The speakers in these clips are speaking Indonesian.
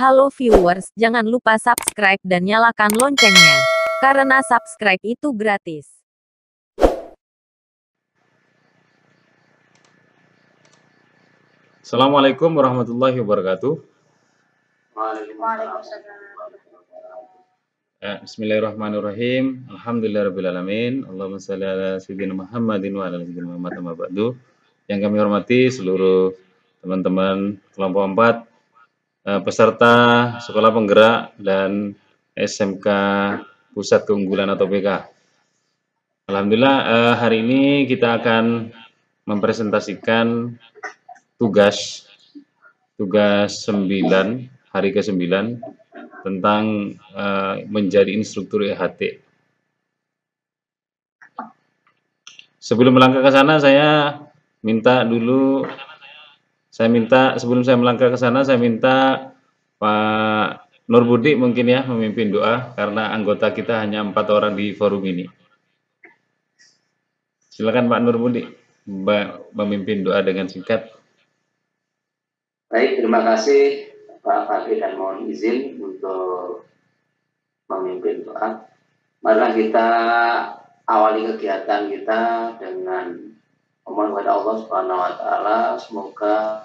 Halo viewers, jangan lupa subscribe dan nyalakan loncengnya. Karena subscribe itu gratis. Assalamualaikum warahmatullahi wabarakatuh. Waalaikumsalam. Eh, bismillahirrahmanirrahim. Alhamdulillahirrahmanirrahim. Allahumma salli ala Sayyidina Muhammadin wa ala Sayyidina Muhammad Yang kami hormati seluruh teman-teman kelompok 4 Eh, peserta sekolah penggerak dan SMK Pusat Keunggulan atau PK. Alhamdulillah eh, hari ini kita akan mempresentasikan tugas tugas 9 hari ke-9 tentang eh, menjadi instruktur EHT. Sebelum melangkah ke sana saya minta dulu saya minta sebelum saya melangkah ke sana, saya minta Pak Nur Budi mungkin ya memimpin doa karena anggota kita hanya empat orang di forum ini. Silakan Pak Nur Budi memimpin doa dengan singkat. Baik, terima kasih Pak Fadli dan mohon izin untuk memimpin doa. Marilah kita awali kegiatan kita dengan omongan kepada Allah Subhanahu wa taala semoga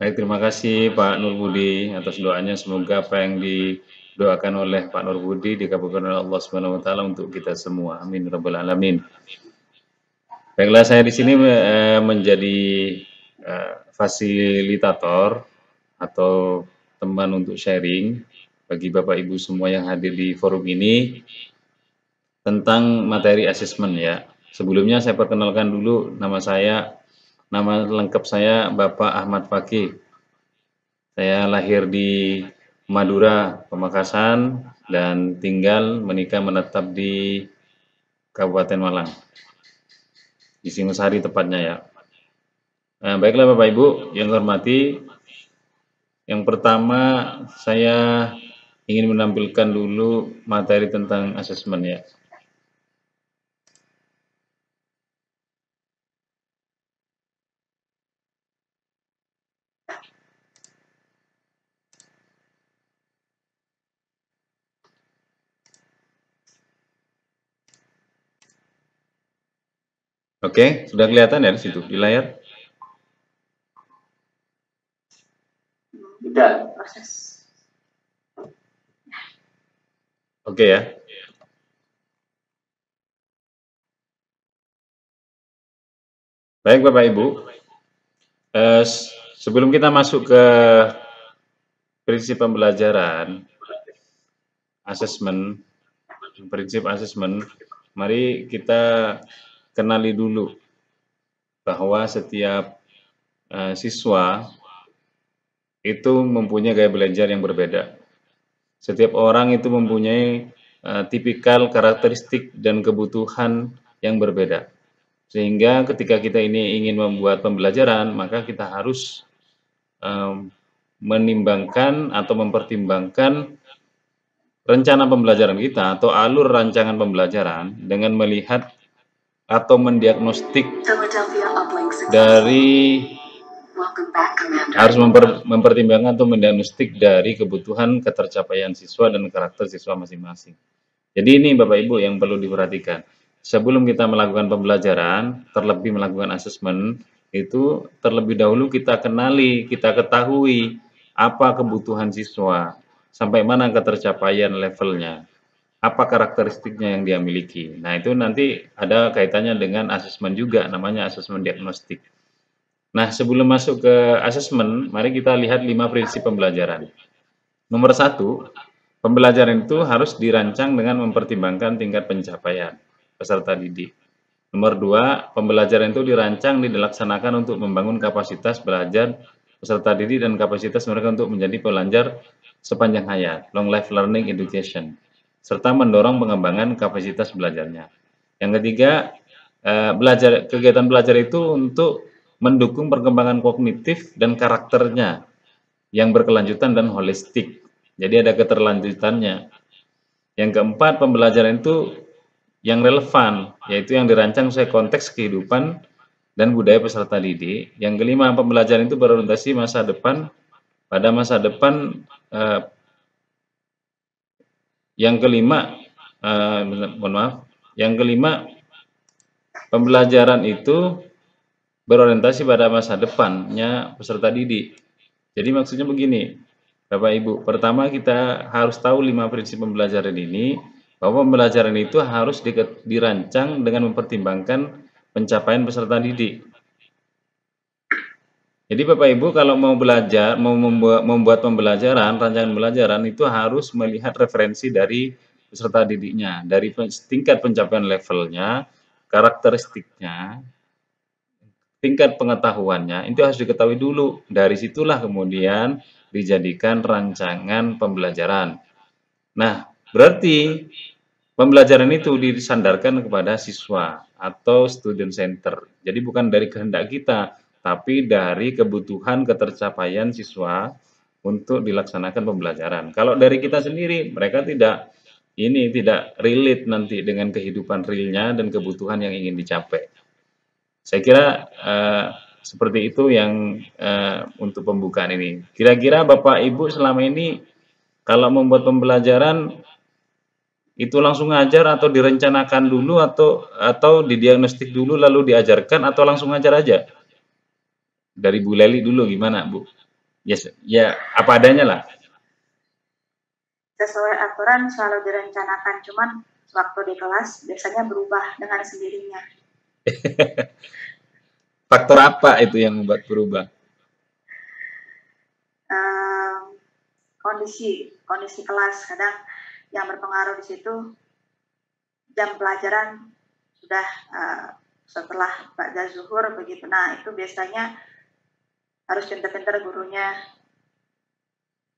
Baik, terima kasih Pak Nur Budi atas doanya. Semoga apa yang didoakan oleh Pak Nur Budi dikabulkan oleh Allah Subhanahu wa taala untuk kita semua. Amin rabbal alamin. Baiklah, saya di sini eh, menjadi eh, fasilitator atau teman untuk sharing bagi Bapak Ibu semua yang hadir di forum ini tentang materi asesmen ya. Sebelumnya saya perkenalkan dulu nama saya Nama lengkap saya Bapak Ahmad Fakih. Saya lahir di Madura, Pemakasan dan tinggal menikah menetap di Kabupaten Malang. Di Singosari tepatnya ya. Nah, baiklah Bapak Ibu yang hormati, yang pertama saya ingin menampilkan dulu materi tentang asesmen ya. Oke, sudah kelihatan ya di situ di layar? Tidak. Oke ya. Baik Bapak Ibu, eh, sebelum kita masuk ke prinsip pembelajaran, asesmen, prinsip asesmen, mari kita kenali dulu bahwa setiap uh, siswa itu mempunyai gaya belajar yang berbeda. Setiap orang itu mempunyai uh, tipikal karakteristik dan kebutuhan yang berbeda. Sehingga ketika kita ini ingin membuat pembelajaran, maka kita harus um, menimbangkan atau mempertimbangkan rencana pembelajaran kita atau alur rancangan pembelajaran dengan melihat atau mendiagnostik dari harus memper, mempertimbangkan atau mendiagnostik dari kebutuhan ketercapaian siswa dan karakter siswa masing-masing. Jadi ini Bapak Ibu yang perlu diperhatikan. Sebelum kita melakukan pembelajaran, terlebih melakukan asesmen, itu terlebih dahulu kita kenali, kita ketahui apa kebutuhan siswa, sampai mana ketercapaian levelnya apa karakteristiknya yang dia miliki. Nah, itu nanti ada kaitannya dengan asesmen juga, namanya asesmen diagnostik. Nah, sebelum masuk ke asesmen, mari kita lihat lima prinsip pembelajaran. Nomor satu, pembelajaran itu harus dirancang dengan mempertimbangkan tingkat pencapaian peserta didik. Nomor dua, pembelajaran itu dirancang dan dilaksanakan untuk membangun kapasitas belajar peserta didik dan kapasitas mereka untuk menjadi pelajar sepanjang hayat, long life learning education serta mendorong pengembangan kapasitas belajarnya. Yang ketiga, eh, belajar kegiatan belajar itu untuk mendukung perkembangan kognitif dan karakternya yang berkelanjutan dan holistik. Jadi ada keterlanjutannya. Yang keempat, pembelajaran itu yang relevan, yaitu yang dirancang sesuai konteks kehidupan dan budaya peserta didik. Yang kelima, pembelajaran itu berorientasi masa depan pada masa depan eh, yang kelima, eh, mohon maaf, yang kelima pembelajaran itu berorientasi pada masa depannya peserta didik. Jadi maksudnya begini, Bapak Ibu, pertama kita harus tahu lima prinsip pembelajaran ini, bahwa pembelajaran itu harus dirancang dengan mempertimbangkan pencapaian peserta didik. Jadi Bapak Ibu kalau mau belajar, mau membuat, membuat pembelajaran, rancangan pembelajaran itu harus melihat referensi dari peserta didiknya, dari tingkat pencapaian levelnya, karakteristiknya, tingkat pengetahuannya, itu harus diketahui dulu. Dari situlah kemudian dijadikan rancangan pembelajaran. Nah, berarti pembelajaran itu disandarkan kepada siswa atau student center. Jadi bukan dari kehendak kita, tapi dari kebutuhan ketercapaian siswa untuk dilaksanakan pembelajaran. Kalau dari kita sendiri, mereka tidak ini tidak relate nanti dengan kehidupan realnya dan kebutuhan yang ingin dicapai. Saya kira uh, seperti itu yang uh, untuk pembukaan ini. Kira-kira Bapak Ibu selama ini kalau membuat pembelajaran itu langsung ngajar atau direncanakan dulu atau atau didiagnostik dulu lalu diajarkan atau langsung ngajar aja? dari Bu Leli dulu gimana Bu? Yes, ya, ya apa adanya lah. Sesuai aturan selalu direncanakan, cuman waktu di kelas biasanya berubah dengan sendirinya. Faktor apa itu yang membuat berubah? Um, kondisi kondisi kelas kadang yang berpengaruh di situ jam pelajaran sudah uh, setelah Pak Zuhur begitu. Nah, itu biasanya harus pinter-pinter gurunya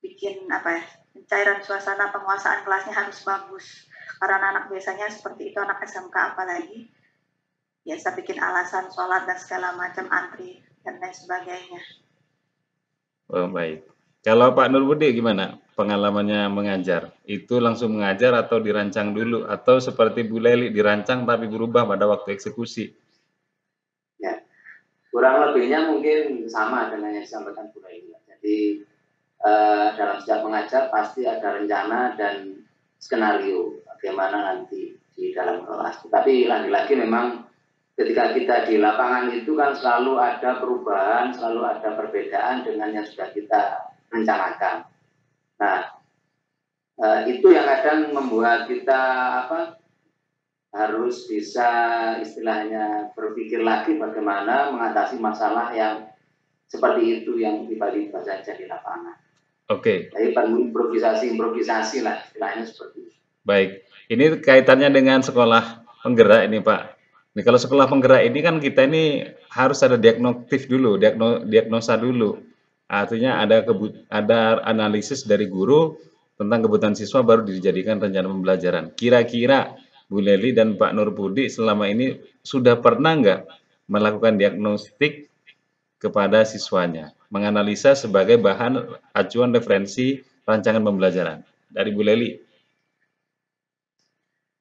bikin apa ya Cairan suasana penguasaan kelasnya harus bagus karena anak biasanya seperti itu anak SMK apalagi ya biasa bikin alasan sholat dan segala macam antri dan lain sebagainya. Oh baik. Kalau Pak Nur Budi gimana pengalamannya mengajar? Itu langsung mengajar atau dirancang dulu atau seperti Bu Leli dirancang tapi berubah pada waktu eksekusi? kurang lebihnya mungkin sama dengan yang disampaikan Bu Raila. Jadi eh, dalam setiap mengajar pasti ada rencana dan skenario bagaimana nanti di dalam kelas. Tapi lagi-lagi memang ketika kita di lapangan itu kan selalu ada perubahan, selalu ada perbedaan dengan yang sudah kita rencanakan. Nah, eh, itu yang kadang membuat kita apa harus bisa istilahnya berpikir lagi bagaimana mengatasi masalah yang seperti itu yang tiba-tiba saja di lapangan. Oke. Okay. Jadi improvisasi-improvisasi lah istilahnya seperti itu. Baik, ini kaitannya dengan sekolah penggerak ini Pak. Nih kalau sekolah penggerak ini kan kita ini harus ada diagnostik dulu, diagno, diagnosa dulu. Artinya ada kebut, ada analisis dari guru tentang kebutuhan siswa baru dijadikan rencana pembelajaran. Kira-kira Bu Leli dan Pak Nur Budi selama ini sudah pernah nggak melakukan diagnostik kepada siswanya, menganalisa sebagai bahan acuan referensi rancangan pembelajaran dari Bu Leli.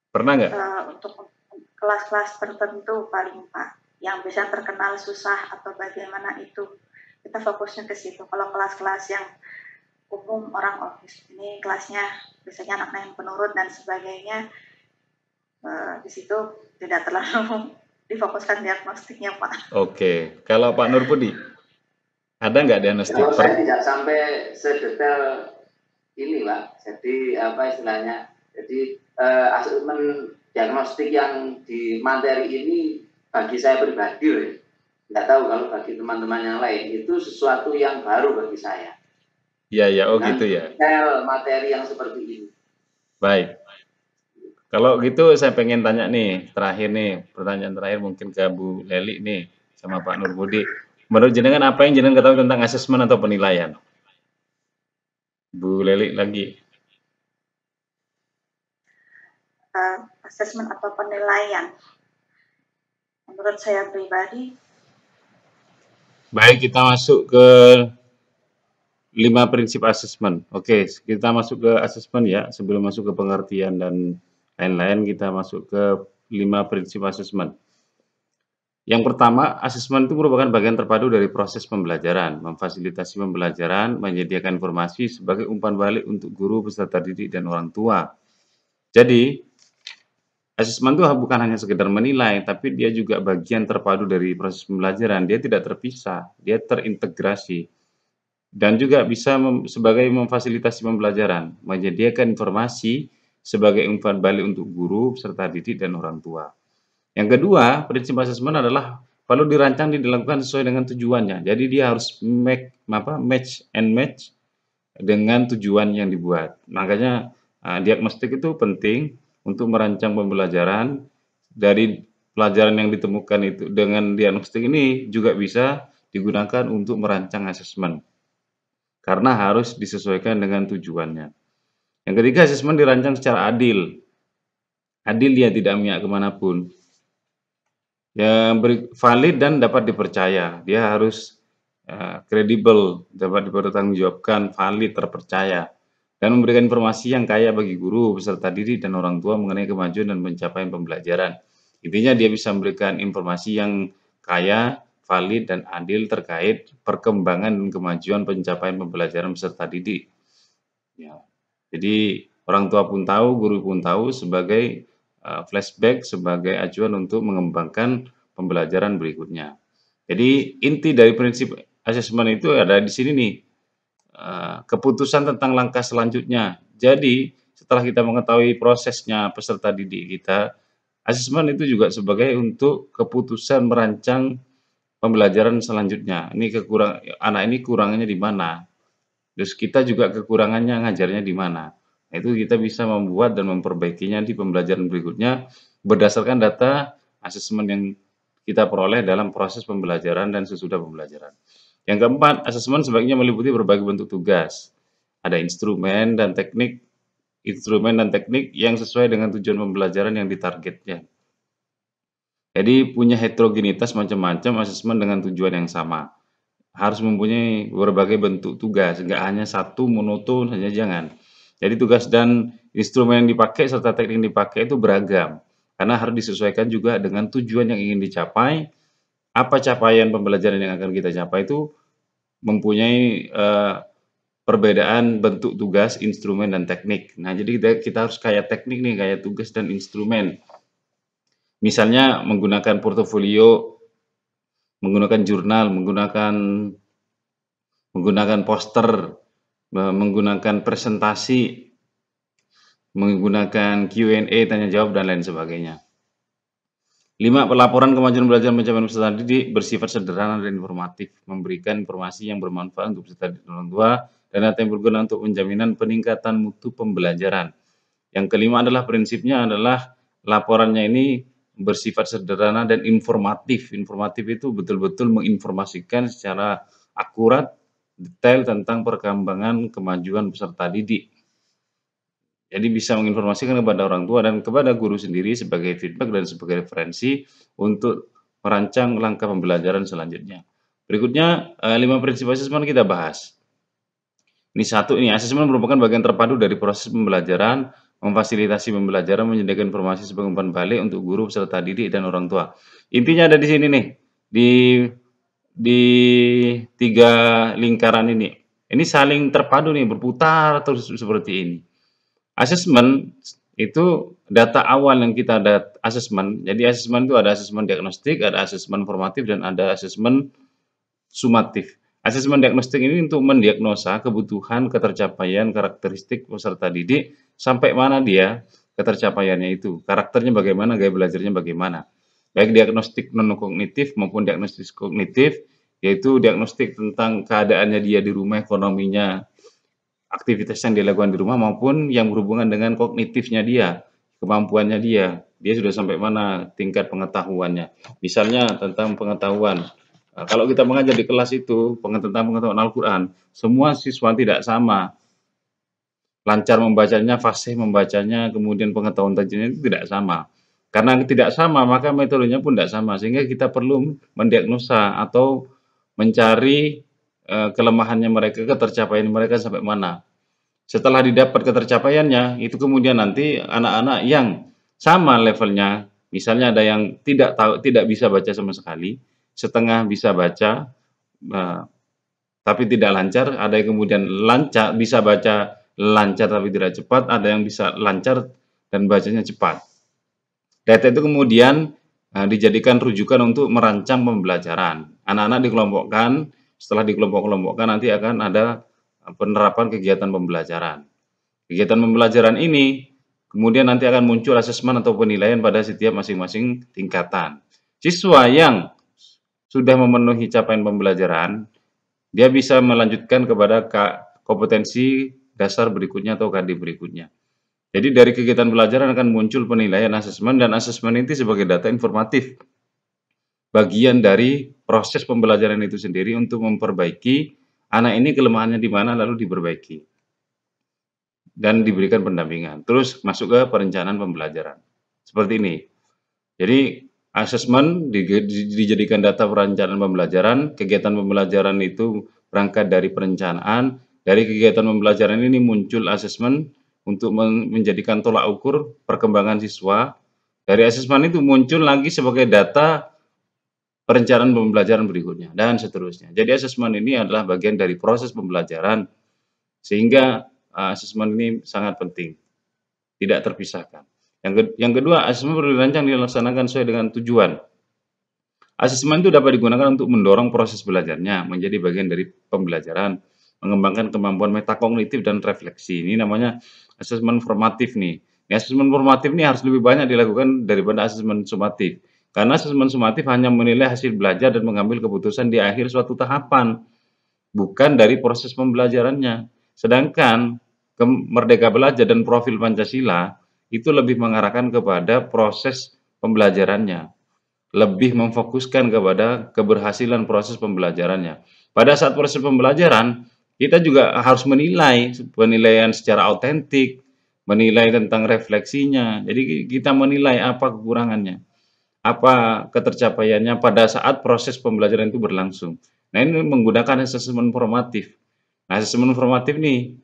Pernah nggak? Eh, untuk kelas-kelas tertentu paling Pak, yang bisa terkenal susah atau bagaimana itu kita fokusnya ke situ. Kalau kelas-kelas yang umum orang office ini kelasnya biasanya anak yang penurut dan sebagainya Nah, di situ tidak terlalu difokuskan diagnostiknya Pak. Oke, okay. kalau Pak Nur Budi, ada nggak diagnostik? Kalau saya tidak sampai sedetail ini Pak, jadi apa istilahnya, jadi uh, eh, asesmen diagnostik yang di materi ini bagi saya pribadi, nggak tahu kalau bagi teman-teman yang lain, itu sesuatu yang baru bagi saya. Iya, ya, oh gitu ya. Detail materi yang seperti ini. Baik. Kalau gitu saya pengen tanya nih, terakhir nih, pertanyaan terakhir mungkin ke Bu Leli nih, sama Pak Nur Budi. Menurut jenengan apa yang jenengan ketahui tentang asesmen atau penilaian? Bu Leli lagi. Uh, asesmen atau penilaian? Menurut saya pribadi. Baik, kita masuk ke lima prinsip asesmen. Oke, kita masuk ke asesmen ya, sebelum masuk ke pengertian dan lain-lain kita masuk ke lima prinsip asesmen. Yang pertama, asesmen itu merupakan bagian terpadu dari proses pembelajaran, memfasilitasi pembelajaran, menyediakan informasi sebagai umpan balik untuk guru, peserta didik, dan orang tua. Jadi, asesmen itu bukan hanya sekedar menilai, tapi dia juga bagian terpadu dari proses pembelajaran. Dia tidak terpisah, dia terintegrasi. Dan juga bisa mem sebagai memfasilitasi pembelajaran, menyediakan informasi, sebagai umpan balik untuk guru, serta didik, dan orang tua. Yang kedua, prinsip asesmen adalah perlu dirancang dan dilakukan sesuai dengan tujuannya. Jadi dia harus make, apa, match and match dengan tujuan yang dibuat. Makanya uh, diagnostik itu penting untuk merancang pembelajaran dari pelajaran yang ditemukan itu dengan diagnostik ini juga bisa digunakan untuk merancang asesmen karena harus disesuaikan dengan tujuannya. Yang ketiga, asesmen dirancang secara adil. Adil dia tidak memihak kemanapun. Yang valid dan dapat dipercaya. Dia harus ya, kredibel, uh, dapat dipertanggungjawabkan, valid, terpercaya. Dan memberikan informasi yang kaya bagi guru, peserta diri, dan orang tua mengenai kemajuan dan pencapaian pembelajaran. Intinya dia bisa memberikan informasi yang kaya, valid, dan adil terkait perkembangan dan kemajuan pencapaian pembelajaran peserta didik. Ya, jadi orang tua pun tahu, guru pun tahu sebagai uh, flashback, sebagai acuan untuk mengembangkan pembelajaran berikutnya. Jadi inti dari prinsip asesmen itu ada di sini nih, uh, keputusan tentang langkah selanjutnya. Jadi setelah kita mengetahui prosesnya peserta didik kita, asesmen itu juga sebagai untuk keputusan merancang pembelajaran selanjutnya. Ini kekurang anak ini kurangnya di mana? Terus kita juga kekurangannya ngajarnya di mana. Nah, itu kita bisa membuat dan memperbaikinya di pembelajaran berikutnya berdasarkan data asesmen yang kita peroleh dalam proses pembelajaran dan sesudah pembelajaran. Yang keempat, asesmen sebaiknya meliputi berbagai bentuk tugas. Ada instrumen dan teknik, instrumen dan teknik yang sesuai dengan tujuan pembelajaran yang ditargetnya. Jadi punya heterogenitas macam-macam asesmen dengan tujuan yang sama harus mempunyai berbagai bentuk tugas, nggak hanya satu monoton saja jangan. Jadi tugas dan instrumen yang dipakai serta teknik yang dipakai itu beragam karena harus disesuaikan juga dengan tujuan yang ingin dicapai. Apa capaian pembelajaran yang akan kita capai itu mempunyai uh, perbedaan bentuk tugas, instrumen dan teknik. Nah, jadi kita, kita harus kaya teknik nih, kaya tugas dan instrumen. Misalnya menggunakan portofolio menggunakan jurnal, menggunakan menggunakan poster, menggunakan presentasi, menggunakan Q&A, tanya jawab dan lain sebagainya. Lima Pelaporan kemajuan belajar pencapaian peserta didik bersifat sederhana dan informatif, memberikan informasi yang bermanfaat untuk peserta didik orang tua dan yang berguna untuk penjaminan peningkatan mutu pembelajaran. Yang kelima adalah prinsipnya adalah laporannya ini bersifat sederhana dan informatif. Informatif itu betul-betul menginformasikan secara akurat, detail tentang perkembangan kemajuan peserta didik. Jadi bisa menginformasikan kepada orang tua dan kepada guru sendiri sebagai feedback dan sebagai referensi untuk merancang langkah pembelajaran selanjutnya. Berikutnya, eh, lima prinsip asesmen kita bahas. Ini satu, ini asesmen merupakan bagian terpadu dari proses pembelajaran memfasilitasi pembelajaran, menyediakan informasi sebagai umpan balik untuk guru peserta didik dan orang tua. Intinya ada di sini nih, di di tiga lingkaran ini. Ini saling terpadu nih, berputar terus seperti ini. Asesmen itu data awal yang kita ada asesmen. Jadi asesmen itu ada asesmen diagnostik, ada asesmen formatif, dan ada asesmen sumatif. Asesmen diagnostik ini untuk mendiagnosa kebutuhan, ketercapaian, karakteristik peserta didik sampai mana dia ketercapaiannya itu, karakternya bagaimana, gaya belajarnya bagaimana. Baik diagnostik non kognitif maupun diagnostik kognitif, yaitu diagnostik tentang keadaannya dia di rumah, ekonominya, aktivitas yang dilakukan di rumah maupun yang berhubungan dengan kognitifnya dia, kemampuannya dia, dia sudah sampai mana tingkat pengetahuannya. Misalnya tentang pengetahuan. kalau kita mengajar di kelas itu pengetahuan pengetahuan Al-Quran, semua siswa tidak sama lancar membacanya, fasih membacanya, kemudian pengetahuan tajwidnya itu tidak sama. Karena tidak sama, maka metodenya pun tidak sama. Sehingga kita perlu mendiagnosa atau mencari e, kelemahannya mereka, ketercapaian mereka sampai mana. Setelah didapat ketercapaiannya, itu kemudian nanti anak-anak yang sama levelnya, misalnya ada yang tidak tahu, tidak bisa baca sama sekali, setengah bisa baca, e, tapi tidak lancar, ada yang kemudian lancar, bisa baca lancar tapi tidak cepat, ada yang bisa lancar dan bacanya cepat. Data itu kemudian nah, dijadikan rujukan untuk merancang pembelajaran. Anak-anak dikelompokkan, setelah dikelompok-kelompokkan nanti akan ada eh, penerapan kegiatan pembelajaran. Kegiatan pembelajaran ini kemudian nanti akan muncul asesmen atau penilaian pada setiap masing-masing tingkatan. Siswa yang sudah memenuhi capaian pembelajaran, dia bisa melanjutkan kepada kompetensi dasar berikutnya atau KD berikutnya. Jadi dari kegiatan belajar akan muncul penilaian asesmen dan asesmen ini sebagai data informatif. Bagian dari proses pembelajaran itu sendiri untuk memperbaiki anak ini kelemahannya di mana lalu diperbaiki. Dan diberikan pendampingan. Terus masuk ke perencanaan pembelajaran. Seperti ini. Jadi asesmen dijadikan data perencanaan pembelajaran, kegiatan pembelajaran itu berangkat dari perencanaan, dari kegiatan pembelajaran ini muncul asesmen untuk menjadikan tolak ukur perkembangan siswa. Dari asesmen itu muncul lagi sebagai data perencanaan pembelajaran berikutnya, dan seterusnya. Jadi asesmen ini adalah bagian dari proses pembelajaran, sehingga ah, asesmen ini sangat penting, tidak terpisahkan. Yang, ke yang kedua, asesmen perlu dirancang dilaksanakan sesuai dengan tujuan. Asesmen itu dapat digunakan untuk mendorong proses belajarnya menjadi bagian dari pembelajaran, mengembangkan kemampuan metakognitif dan refleksi. Ini namanya asesmen formatif nih. Nah, asesmen formatif ini harus lebih banyak dilakukan daripada asesmen sumatif. Karena asesmen sumatif hanya menilai hasil belajar dan mengambil keputusan di akhir suatu tahapan, bukan dari proses pembelajarannya. Sedangkan merdeka belajar dan profil Pancasila itu lebih mengarahkan kepada proses pembelajarannya, lebih memfokuskan kepada keberhasilan proses pembelajarannya. Pada saat proses pembelajaran, kita juga harus menilai penilaian secara autentik, menilai tentang refleksinya. Jadi kita menilai apa kekurangannya, apa ketercapaiannya pada saat proses pembelajaran itu berlangsung. Nah ini menggunakan asesmen formatif. Nah, asesmen formatif eh,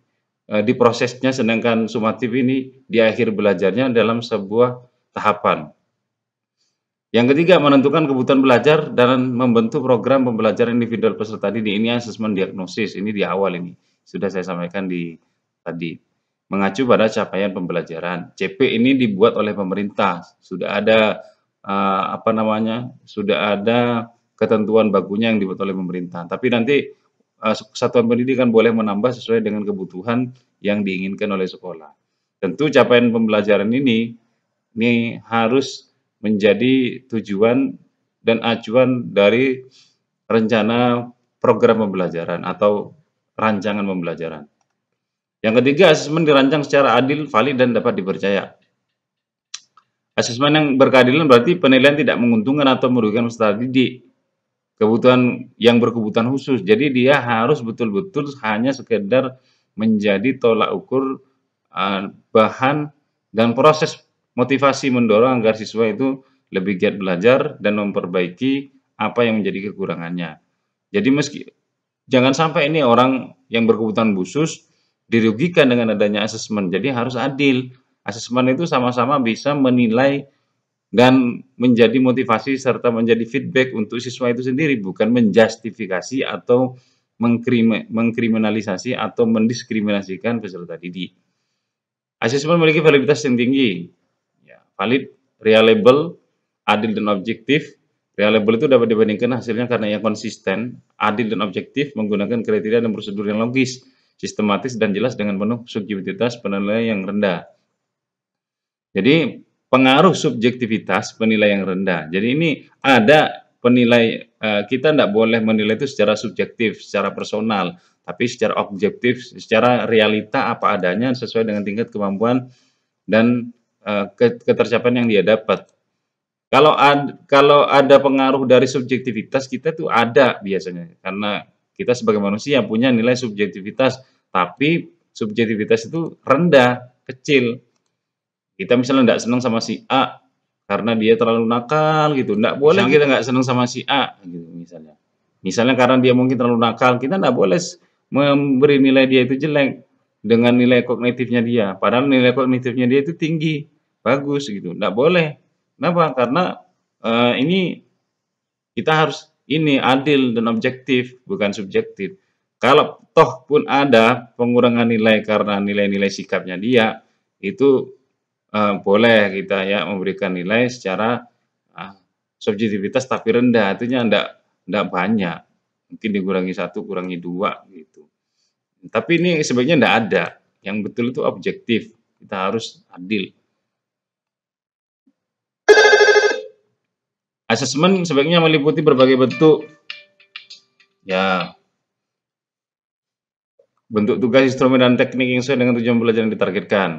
di prosesnya sedangkan sumatif ini di akhir belajarnya dalam sebuah tahapan. Yang ketiga, menentukan kebutuhan belajar dan membentuk program pembelajaran individual peserta didik. Ini asesmen diagnosis, ini di awal ini. Sudah saya sampaikan di tadi. Mengacu pada capaian pembelajaran. CP ini dibuat oleh pemerintah. Sudah ada uh, apa namanya? Sudah ada ketentuan bagunya yang dibuat oleh pemerintah. Tapi nanti uh, satuan pendidikan boleh menambah sesuai dengan kebutuhan yang diinginkan oleh sekolah. Tentu capaian pembelajaran ini ini harus menjadi tujuan dan acuan dari rencana program pembelajaran atau rancangan pembelajaran. Yang ketiga, asesmen dirancang secara adil, valid, dan dapat dipercaya. Asesmen yang berkeadilan berarti penilaian tidak menguntungkan atau merugikan peserta didik. Kebutuhan yang berkebutuhan khusus. Jadi dia harus betul-betul hanya sekedar menjadi tolak ukur eh, bahan dan proses Motivasi mendorong agar siswa itu lebih giat belajar dan memperbaiki apa yang menjadi kekurangannya. Jadi meski jangan sampai ini orang yang berkebutuhan khusus dirugikan dengan adanya asesmen. Jadi harus adil. Asesmen itu sama-sama bisa menilai dan menjadi motivasi serta menjadi feedback untuk siswa itu sendiri, bukan menjustifikasi atau mengkriminalisasi atau mendiskriminasikan peserta didik. Asesmen memiliki validitas yang tinggi valid, reliable, adil dan objektif. Reliable itu dapat dibandingkan hasilnya karena yang konsisten, adil dan objektif menggunakan kriteria dan prosedur yang logis, sistematis dan jelas dengan penuh subjektivitas penilaian yang rendah. Jadi pengaruh subjektivitas penilaian yang rendah. Jadi ini ada penilai eh, kita tidak boleh menilai itu secara subjektif, secara personal, tapi secara objektif, secara realita apa adanya sesuai dengan tingkat kemampuan dan uh, eh, ketercapaian yang dia dapat. Kalau ad, kalau ada pengaruh dari subjektivitas kita tuh ada biasanya karena kita sebagai manusia yang punya nilai subjektivitas, tapi subjektivitas itu rendah, kecil. Kita misalnya tidak senang sama si A karena dia terlalu nakal gitu, tidak boleh misalnya, kita nggak senang sama si A gitu misalnya. Misalnya karena dia mungkin terlalu nakal, kita tidak boleh memberi nilai dia itu jelek dengan nilai kognitifnya dia. Padahal nilai kognitifnya dia itu tinggi bagus gitu. Tidak boleh. Kenapa? Karena uh, ini kita harus ini adil dan objektif, bukan subjektif. Kalau toh pun ada pengurangan nilai karena nilai-nilai sikapnya dia, itu uh, boleh kita ya memberikan nilai secara uh, subjektivitas tapi rendah, artinya tidak tidak banyak, mungkin dikurangi satu, kurangi dua gitu. Tapi ini sebaiknya tidak ada. Yang betul itu objektif, kita harus adil. Asesmen sebaiknya meliputi berbagai bentuk ya bentuk tugas instrumen dan teknik yang sesuai dengan tujuan belajar yang ditargetkan.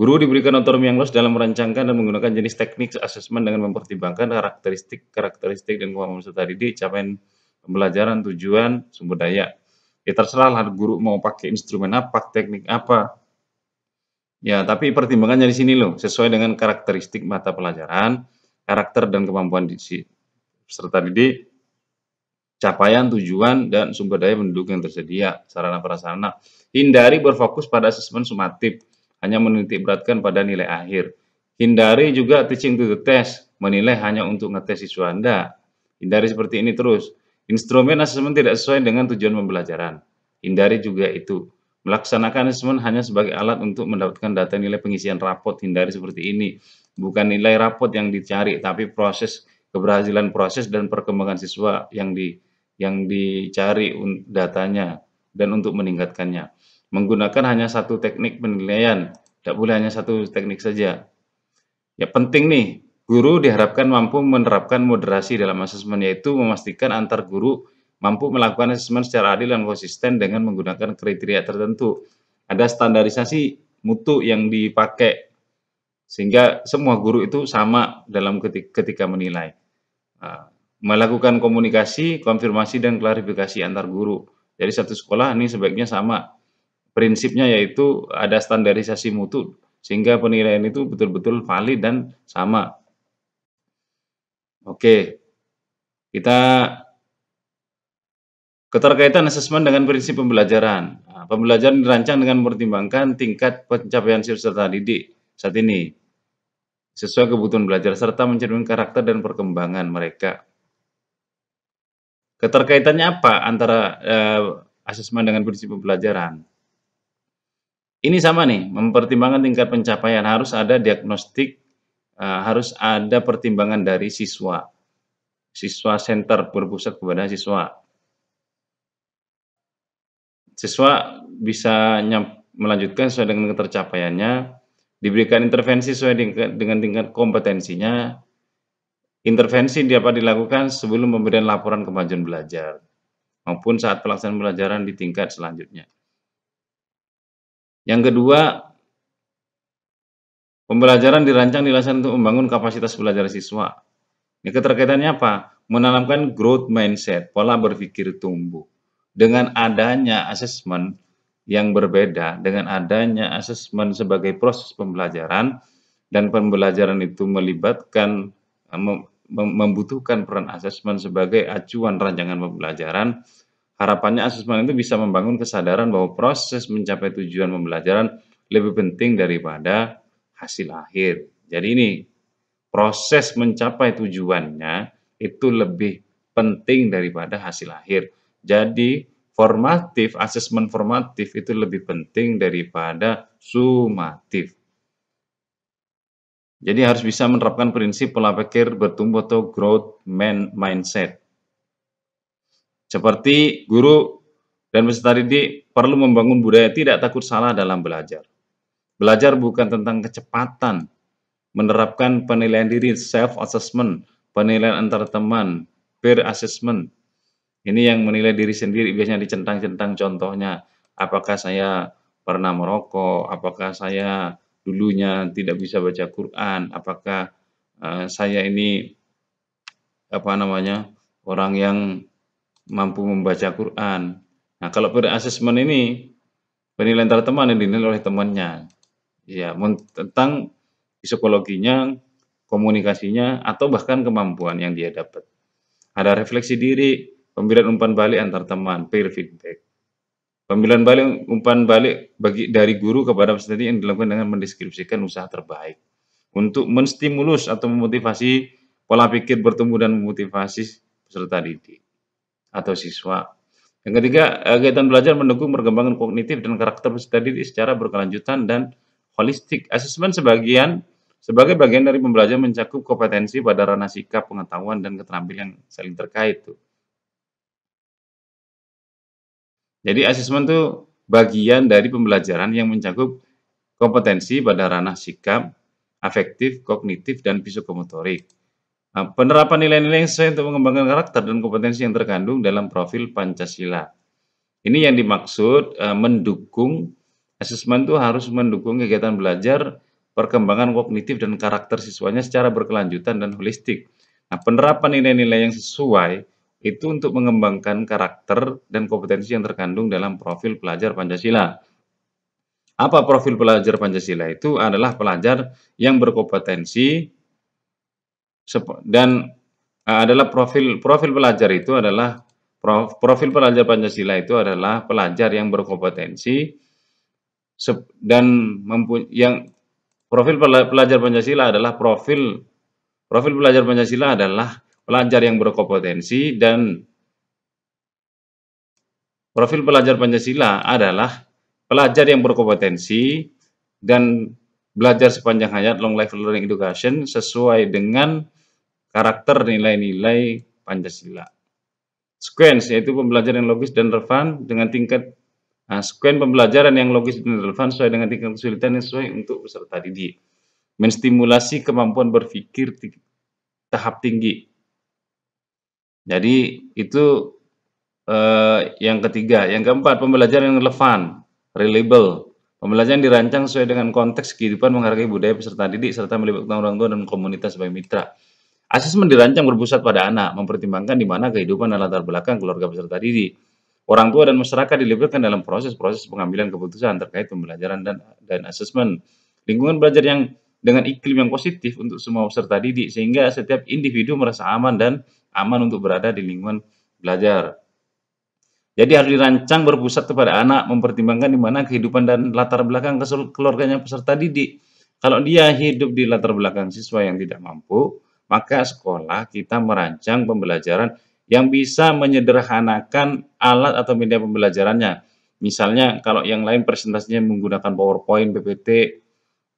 Guru diberikan otonomi yang luas dalam merancangkan dan menggunakan jenis teknik asesmen dengan mempertimbangkan karakteristik-karakteristik dan kemampuan peserta didik, capaian pembelajaran, tujuan, sumber daya. Ya terserah lah guru mau pakai instrumen apa, teknik apa. Ya, tapi pertimbangannya di sini loh, sesuai dengan karakteristik mata pelajaran, karakter dan kemampuan didik serta didik, capaian, tujuan, dan sumber daya penduduk yang tersedia, sarana prasarana. Hindari berfokus pada asesmen sumatif, hanya menitik beratkan pada nilai akhir. Hindari juga teaching to the test, menilai hanya untuk ngetes siswa Anda. Hindari seperti ini terus. Instrumen asesmen tidak sesuai dengan tujuan pembelajaran. Hindari juga itu. Melaksanakan asesmen hanya sebagai alat untuk mendapatkan data nilai pengisian rapot. Hindari seperti ini bukan nilai rapot yang dicari tapi proses keberhasilan proses dan perkembangan siswa yang di yang dicari datanya dan untuk meningkatkannya menggunakan hanya satu teknik penilaian tidak boleh hanya satu teknik saja ya penting nih guru diharapkan mampu menerapkan moderasi dalam asesmen yaitu memastikan antar guru mampu melakukan asesmen secara adil dan konsisten dengan menggunakan kriteria tertentu ada standarisasi mutu yang dipakai sehingga semua guru itu sama dalam ketika menilai. Ah, melakukan komunikasi, konfirmasi, dan klarifikasi antar guru. Jadi satu sekolah ini sebaiknya sama. Prinsipnya yaitu ada standarisasi mutu, sehingga penilaian itu betul-betul valid dan sama. Oke, kita keterkaitan asesmen dengan prinsip pembelajaran. Ah, pembelajaran dirancang dengan mempertimbangkan tingkat pencapaian siswa didik saat ini sesuai kebutuhan belajar serta mencerminkan karakter dan perkembangan mereka. Keterkaitannya apa antara eh, asesmen dengan prinsip pembelajaran? Ini sama nih, mempertimbangkan tingkat pencapaian harus ada diagnostik, eh, harus ada pertimbangan dari siswa. Siswa center berpusat kepada siswa. Siswa bisa melanjutkan sesuai dengan ketercapaiannya, diberikan intervensi sesuai dengan tingkat kompetensinya. Intervensi dapat dilakukan sebelum pemberian laporan kemajuan belajar maupun saat pelaksanaan pelajaran di tingkat selanjutnya. Yang kedua, pembelajaran dirancang dilaksanakan untuk membangun kapasitas belajar siswa. Ini keterkaitannya apa? Menanamkan growth mindset, pola berpikir tumbuh. Dengan adanya asesmen, yang berbeda dengan adanya asesmen sebagai proses pembelajaran dan pembelajaran itu melibatkan eh, membutuhkan peran asesmen sebagai acuan rancangan pembelajaran. Harapannya asesmen itu bisa membangun kesadaran bahwa proses mencapai tujuan pembelajaran lebih penting daripada hasil akhir. Jadi ini proses mencapai tujuannya itu lebih penting daripada hasil akhir. Jadi formatif, asesmen formatif itu lebih penting daripada sumatif. Jadi harus bisa menerapkan prinsip pola pikir bertumbuh atau growth mindset. Seperti guru dan peserta didik perlu membangun budaya tidak takut salah dalam belajar. Belajar bukan tentang kecepatan, menerapkan penilaian diri, self-assessment, penilaian antar teman, peer assessment, ini yang menilai diri sendiri biasanya dicentang-centang contohnya. Apakah saya pernah merokok? Apakah saya dulunya tidak bisa baca Quran? Apakah uh, saya ini apa namanya orang yang mampu membaca Quran? Nah, kalau pada asesmen ini penilaian terteman teman yang dinilai oleh temannya, ya tentang psikologinya, komunikasinya, atau bahkan kemampuan yang dia dapat. Ada refleksi diri, Pemberian umpan balik antar teman, peer feedback. Pemberian balik umpan balik bagi dari guru kepada peserta yang dilakukan dengan mendeskripsikan usaha terbaik untuk menstimulus atau memotivasi pola pikir bertumbuh dan memotivasi peserta didik atau siswa. Yang ketiga, eh, kegiatan belajar mendukung perkembangan kognitif dan karakter peserta didik secara berkelanjutan dan holistik. Asesmen sebagian sebagai bagian dari pembelajaran mencakup kompetensi pada ranah sikap, pengetahuan, dan keterampilan yang saling terkait. Tuh. Jadi asesmen itu bagian dari pembelajaran yang mencakup kompetensi pada ranah sikap, afektif, kognitif, dan psikomotorik. Nah, penerapan nilai-nilai yang sesuai untuk mengembangkan karakter dan kompetensi yang terkandung dalam profil Pancasila. Ini yang dimaksud e, mendukung, asesmen itu harus mendukung kegiatan belajar, perkembangan kognitif dan karakter siswanya secara berkelanjutan dan holistik. Nah, penerapan nilai-nilai yang sesuai itu untuk mengembangkan karakter dan kompetensi yang terkandung dalam profil pelajar Pancasila. Apa profil pelajar Pancasila itu adalah pelajar yang berkompetensi dan e, adalah profil profil pelajar itu adalah profil pelajar Pancasila itu adalah pelajar yang berkompetensi dan yang profil pelajar Pancasila adalah profil profil pelajar Pancasila adalah pelajar yang berkompetensi dan profil pelajar Pancasila adalah pelajar yang berkompetensi dan belajar sepanjang hayat long life learning education sesuai dengan karakter nilai-nilai Pancasila. Sequence yaitu pembelajaran yang logis dan relevan dengan tingkat nah, sequence pembelajaran yang logis dan relevan sesuai dengan tingkat kesulitan yang sesuai untuk peserta didik. Menstimulasi kemampuan berpikir tahap tinggi jadi itu eh, yang ketiga. Yang keempat, pembelajaran yang relevan, reliable. Pembelajaran dirancang sesuai dengan konteks kehidupan menghargai budaya peserta didik serta melibatkan orang tua dan komunitas sebagai mitra. Asesmen dirancang berpusat pada anak, mempertimbangkan di mana kehidupan dan latar belakang keluarga peserta didik. Orang tua dan masyarakat dilibatkan dalam proses-proses pengambilan keputusan terkait pembelajaran dan dan asesmen. Lingkungan belajar yang dengan iklim yang positif untuk semua peserta didik sehingga setiap individu merasa aman dan aman untuk berada di lingkungan belajar. Jadi harus dirancang berpusat kepada anak, mempertimbangkan di mana kehidupan dan latar belakang keluarganya peserta didik. Kalau dia hidup di latar belakang siswa yang tidak mampu, maka sekolah kita merancang pembelajaran yang bisa menyederhanakan alat atau media pembelajarannya. Misalnya kalau yang lain presentasinya menggunakan PowerPoint, PPT,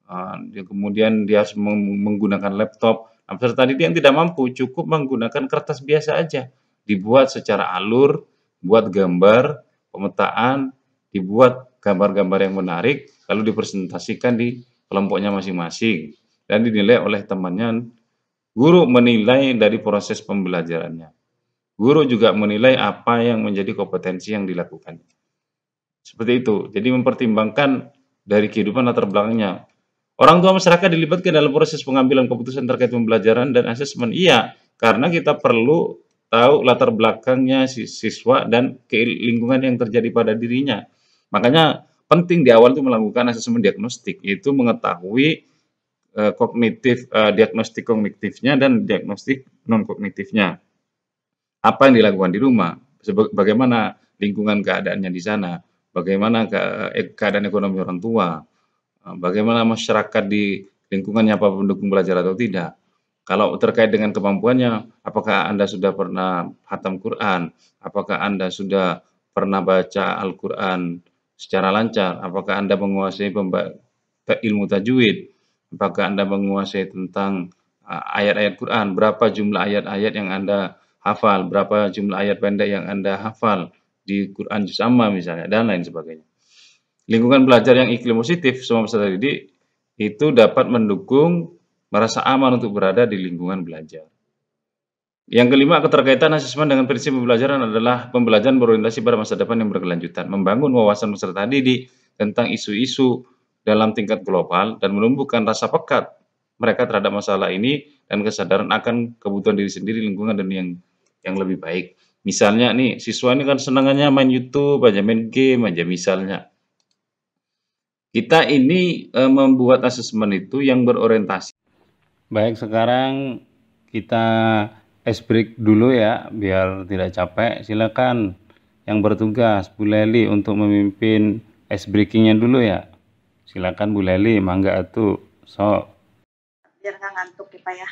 eh, kemudian dia harus menggunakan laptop, Peserta didik yang tidak mampu cukup menggunakan kertas biasa aja. Dibuat secara alur, buat gambar, pemetaan, dibuat gambar-gambar yang menarik, lalu dipresentasikan di kelompoknya masing-masing. Dan dinilai oleh temannya, guru menilai dari proses pembelajarannya. Guru juga menilai apa yang menjadi kompetensi yang dilakukan. Seperti itu. Jadi mempertimbangkan dari kehidupan latar belakangnya. Orang tua masyarakat dilibatkan dalam proses pengambilan keputusan terkait pembelajaran dan asesmen. Iya, karena kita perlu tahu latar belakangnya siswa dan lingkungan yang terjadi pada dirinya. Makanya penting di awal itu melakukan asesmen diagnostik, yaitu mengetahui e, kognitif eh, diagnostik kognitifnya dan diagnostik non kognitifnya. Apa yang dilakukan di rumah, bagaimana lingkungan keadaannya di sana, bagaimana keadaan ekonomi orang tua, Ah, bagaimana masyarakat di lingkungannya apa pendukung belajar atau tidak. Kalau terkait dengan kemampuannya, apakah Anda sudah pernah hatam Quran? Apakah Anda sudah pernah baca Al-Quran secara lancar? Apakah Anda menguasai ilmu tajwid? Apakah Anda menguasai tentang ah, ayat-ayat Quran? Berapa jumlah ayat-ayat yang Anda hafal? Berapa jumlah ayat pendek yang Anda hafal di Quran Juz Amma misalnya, dan lain sebagainya. Lingkungan belajar yang iklim positif semua peserta didik itu dapat mendukung merasa aman untuk berada di lingkungan belajar. Yang kelima, keterkaitan asesmen dengan prinsip pembelajaran adalah pembelajaran berorientasi pada masa depan yang berkelanjutan, membangun wawasan peserta didik tentang isu-isu dalam tingkat global dan menumbuhkan rasa pekat mereka terhadap masalah ini dan kesadaran akan kebutuhan diri sendiri, lingkungan dan yang yang lebih baik. Misalnya nih, siswa ini kan senangannya main YouTube aja, main game aja misalnya. Kita ini e, membuat asesmen itu yang berorientasi. Baik, sekarang kita es break dulu ya, biar tidak capek. Silakan yang bertugas Bu Leli untuk memimpin es breakingnya dulu ya. Silakan Bu Leli, mangga tuh So. Biar nggak ngantuk ya Pak ya.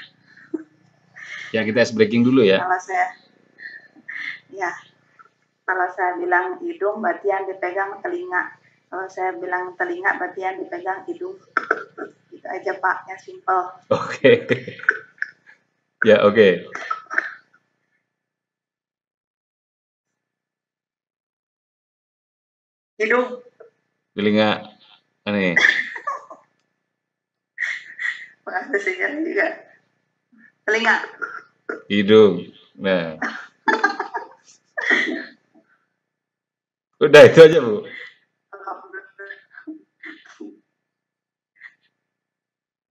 ya kita es breaking dulu ya. Kalau saya, ya kalau saya bilang hidung berarti yang dipegang telinga kalau saya bilang telinga berarti yang dipegang hidung itu aja pak yang simple oke okay. ya yeah, oke okay. hidung telinga aneh prosesinya juga telinga hidung nah udah itu aja bu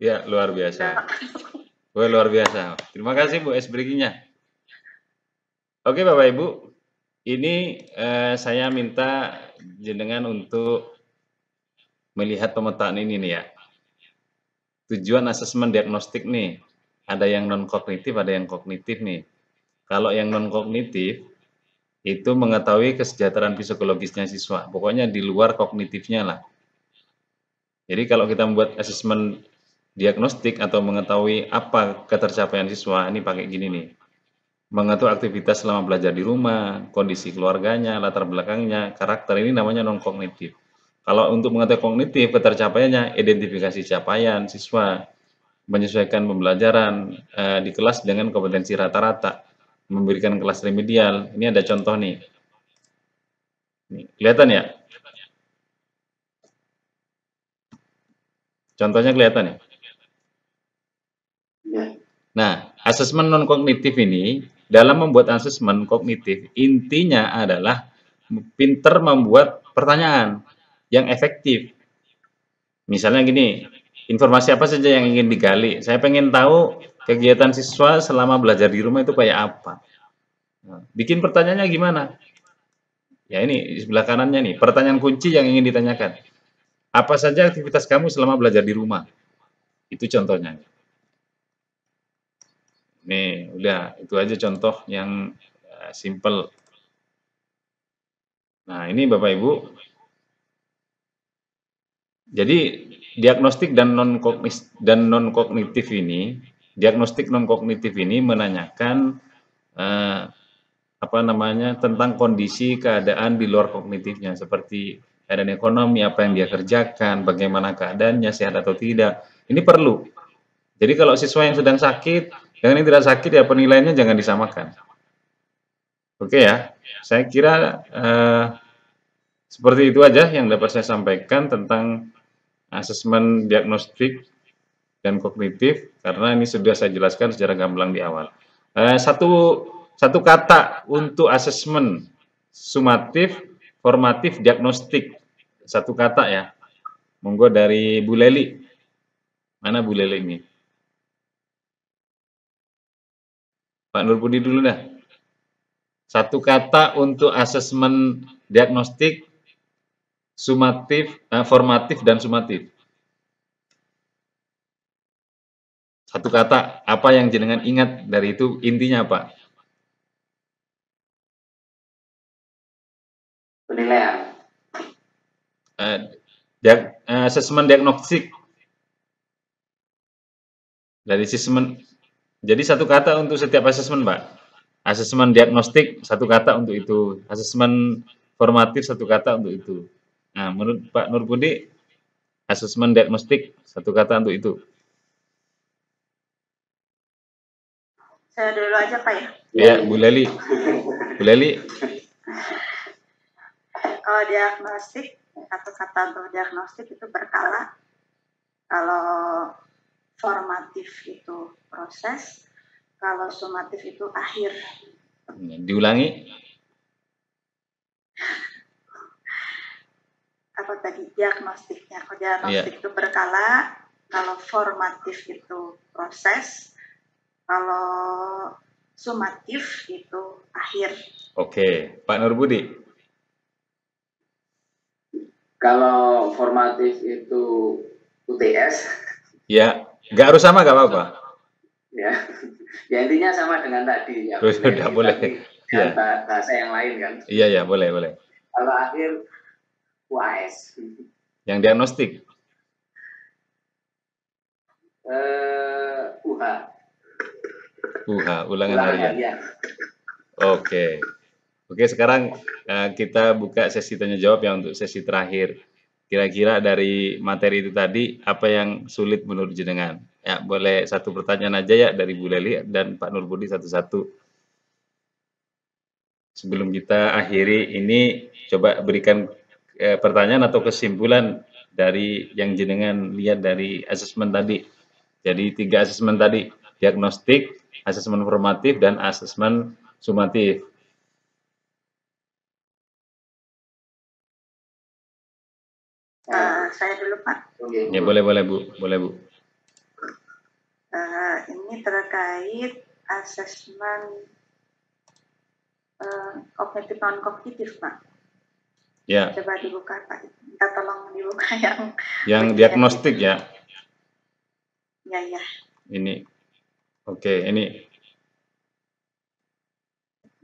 Ya, luar biasa. Wah, luar biasa. Terima kasih Bu S breakingnya. Oke Bapak Ibu, ini eh, saya minta jenengan untuk melihat pemetaan ini nih ya. Tujuan asesmen diagnostik nih, ada yang non kognitif, ada yang kognitif nih. Kalau yang non kognitif itu mengetahui kesejahteraan psikologisnya siswa. Pokoknya di luar kognitifnya lah. Jadi kalau kita membuat asesmen diagnostik atau mengetahui apa ketercapaian siswa ini pakai gini nih mengatur aktivitas selama belajar di rumah kondisi keluarganya latar belakangnya karakter ini namanya non kognitif kalau untuk mengetahui kognitif ketercapaiannya identifikasi capaian siswa menyesuaikan pembelajaran eh, di kelas dengan kompetensi rata-rata memberikan kelas remedial ini ada contoh nih, nih kelihatan ya contohnya kelihatan ya Nah, asesmen non kognitif ini dalam membuat asesmen kognitif intinya adalah pinter membuat pertanyaan yang efektif. Misalnya gini, informasi apa saja yang ingin digali? Saya pengen tahu kegiatan siswa selama belajar di rumah itu kayak apa. Nah, bikin pertanyaannya gimana? Ya ini sebelah kanannya nih, pertanyaan kunci yang ingin ditanyakan. Apa saja aktivitas kamu selama belajar di rumah? Itu contohnya. Nih, udah itu aja contoh yang eh, simple. Nah, ini Bapak Ibu. Jadi diagnostik dan non kognis dan non kognitif ini, diagnostik non kognitif ini menanyakan eh, apa namanya tentang kondisi keadaan di luar kognitifnya seperti keadaan ekonomi apa yang dia kerjakan bagaimana keadaannya sehat atau tidak ini perlu jadi kalau siswa yang sedang sakit yang ini tidak sakit ya penilaiannya jangan disamakan. Oke ya, saya kira uh, seperti itu aja yang dapat saya sampaikan tentang asesmen diagnostik dan kognitif karena ini sudah saya jelaskan secara gamblang di awal. uh, satu satu kata untuk asesmen sumatif, formatif, diagnostik. Satu kata ya. Monggo dari Bu Leli. Mana Bu Leli ini? Pak Nur Budi dulu dah. Satu kata untuk asesmen diagnostik, sumatif, eh, formatif, dan sumatif. Satu kata, apa yang jenengan ingat dari itu intinya apa? Penilaian. Eh, diag eh, asesmen diagnostik. Dari asesmen jadi satu kata untuk setiap asesmen, Pak. Asesmen diagnostik satu kata untuk itu, asesmen formatif satu kata untuk itu. Nah, menurut Pak Nur Budi, asesmen diagnostik satu kata untuk itu. Saya dulu aja, Pak ya. Ya, Bu Leli. Bu Leli. Kalau diagnostik, satu kata untuk diagnostik itu berkala. Kalau formatif itu proses, kalau sumatif itu akhir. Iya, diulangi. Apa tadi diagnostiknya? Kalau oh, diagnostik yeah. itu berkala, kalau formatif itu proses, kalau sumatif itu akhir. Oke, Pak Nur Budi. Kalau formatif itu UTS. Ya. Gak harus sama, gak apa-apa. Ya, ya intinya sama dengan tadi. Ya, Terus sudah boleh. Iya. Bahasa yang lain kan. Iya, iya, boleh, boleh. Kalau akhir UAS. Yang diagnostik. Uh, UH. UH, ulangan, ulangan harian. Ya. Oke. Oke, sekarang eh, kita buka sesi tanya jawab yang untuk sesi terakhir. Kira-kira dari materi itu tadi, apa yang sulit menurut jenengan? Ya, boleh satu pertanyaan aja ya dari Bu Leli dan Pak Nur Budi satu-satu. Sebelum kita akhiri ini, coba berikan eh, pertanyaan atau kesimpulan dari yang jenengan lihat dari asesmen tadi. Jadi tiga asesmen tadi, diagnostik, asesmen formatif, dan asesmen sumatif saya dulu Pak. Ya boleh boleh Bu, boleh Bu. Uh, ini terkait asesmen uh, eh, kognitif non kognitif Pak. Ya. Coba dibuka Pak. kita tolong dibuka yang. Yang diagnostik ya. Ya ya. Ini. Oke ini.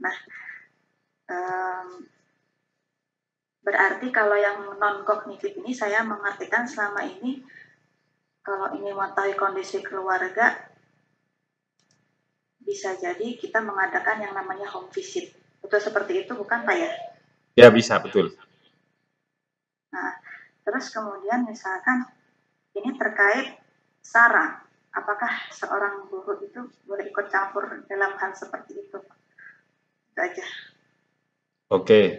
Nah, um, Berarti kalau yang non kognitif ini saya mengartikan selama ini kalau ini mengetahui kondisi keluarga bisa jadi kita mengadakan yang namanya home visit. Betul seperti itu bukan Pak ya? Ya bisa, betul. Nah, terus kemudian misalkan ini terkait sarah Apakah seorang guru itu boleh ikut campur dalam hal seperti itu? Itu aja. Oke,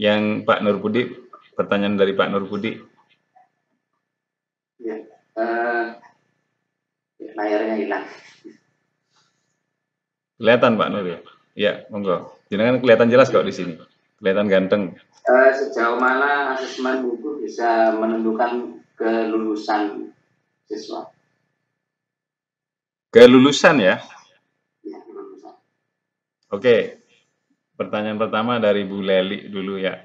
yang Pak Nur Budi, pertanyaan dari Pak Nur Budi. Ya, uh, layarnya hilang. Kelihatan Pak Nur ya? Ya, monggo. Jangan kelihatan jelas kok di sini. Kelihatan ganteng. Uh, sejauh mana asesmen buku bisa menentukan kelulusan siswa? Kelulusan ya? ya Oke, okay pertanyaan pertama dari Bu Leli dulu ya.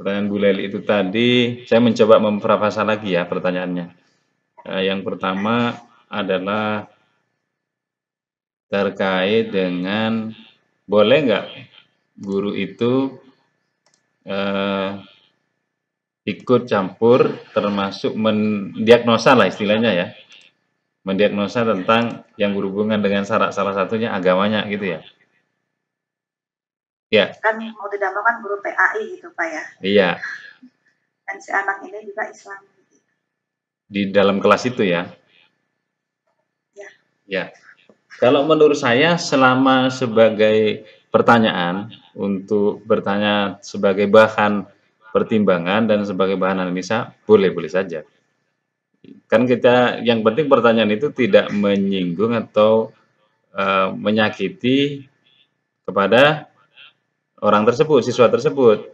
Pertanyaan Bu Leli itu tadi, saya mencoba memperafasa lagi ya pertanyaannya. Eh, yang pertama adalah terkait dengan boleh nggak guru itu eh, ikut campur termasuk mendiagnosa lah istilahnya ya mendiagnosa tentang yang berhubungan dengan salah, salah satunya agamanya gitu ya Yeah. Kan mau tidak kan guru PAI gitu Pak ya. Iya. Yeah. Dan si anak ini juga Islam. Di dalam kelas itu ya? Ya. Yeah. Yeah. Kalau menurut saya selama sebagai pertanyaan untuk bertanya sebagai bahan pertimbangan dan sebagai bahan analisa boleh-boleh saja. Kan kita yang penting pertanyaan itu tidak menyinggung atau uh, menyakiti kepada orang tersebut, siswa tersebut.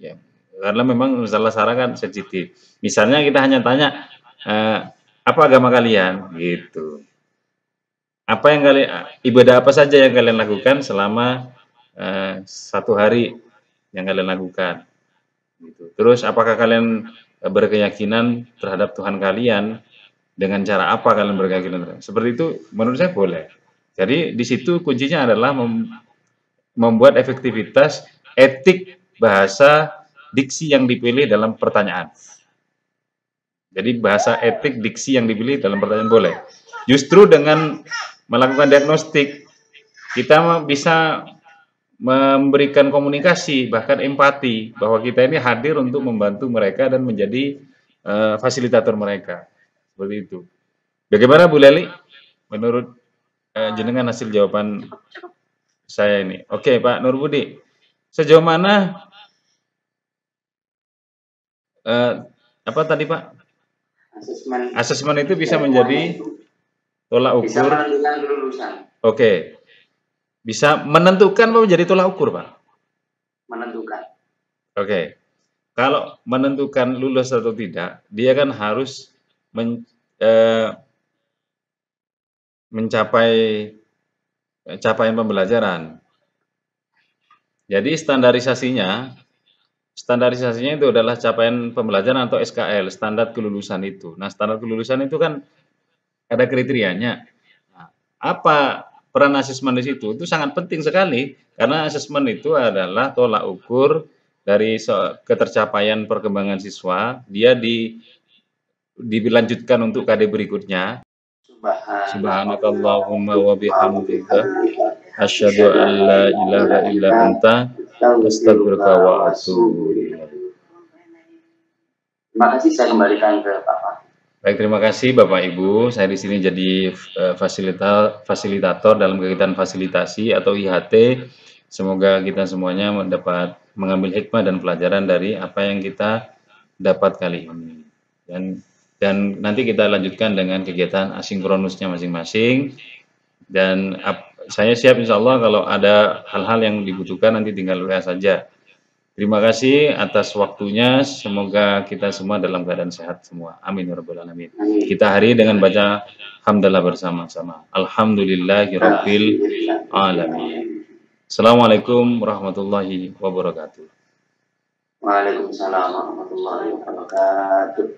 Ya, karena memang salah sarah kan sensitif. Misalnya kita hanya tanya eh, apa agama kalian gitu. Apa yang kalian ibadah apa saja yang kalian lakukan selama eh, satu hari yang kalian lakukan. Gitu. Terus apakah kalian berkeyakinan terhadap Tuhan kalian dengan cara apa kalian berkeyakinan? Seperti itu menurut saya boleh. Jadi di situ kuncinya adalah membuat efektivitas etik bahasa diksi yang dipilih dalam pertanyaan. Jadi bahasa etik diksi yang dipilih dalam pertanyaan boleh. Justru dengan melakukan diagnostik kita bisa memberikan komunikasi bahkan empati bahwa kita ini hadir untuk membantu mereka dan menjadi uh, fasilitator mereka seperti itu. Bagaimana Bu Leli? Menurut uh, jenengan hasil jawaban saya ini. Oke, Pak Nur Budi. Sejauh mana uh, apa tadi, Pak? Asesmen. Asesmen itu bisa menjadi tolak ukur. Oke. Bisa menentukan apa menjadi tolak ukur, Pak? Menentukan. Oke. Kalau menentukan lulus atau tidak, dia kan harus men, eh, mencapai Ya, capaian pembelajaran. Jadi standarisasinya, standarisasinya itu adalah capaian pembelajaran atau SKL, standar kelulusan itu. Nah, standar kelulusan itu kan ada kriterianya. Nah, apa peran asesmen di situ? Itu sangat penting sekali karena asesmen itu adalah tolak ukur dari ketercapaian perkembangan siswa. Dia di dilanjutkan untuk KD berikutnya subhanakallahumma wa bihamdika asyhadu an la ilaha illa anta astaghfiruka wa atubu Terima kasih saya kembalikan ke Bapak. Baik, terima kasih Bapak Ibu. Saya di sini jadi e, fasilita, fasilitator dalam kegiatan fasilitasi atau IHT. Semoga kita semuanya dapat mengambil hikmah dan pelajaran dari apa yang kita dapat kali ini. Dan dan nanti kita lanjutkan dengan kegiatan asinkronusnya masing-masing dan ap, saya siap insya Allah kalau ada hal-hal yang dibutuhkan nanti tinggal WA saja. Terima kasih atas waktunya. Semoga kita semua dalam keadaan sehat semua. Amin ya rabbal alamin. Kita hari dengan baca hamdalah bersama-sama. Alhamdulillahirabbil alamin. Assalamualaikum warahmatullahi wabarakatuh. Waalaikumsalam warahmatullahi wabarakatuh.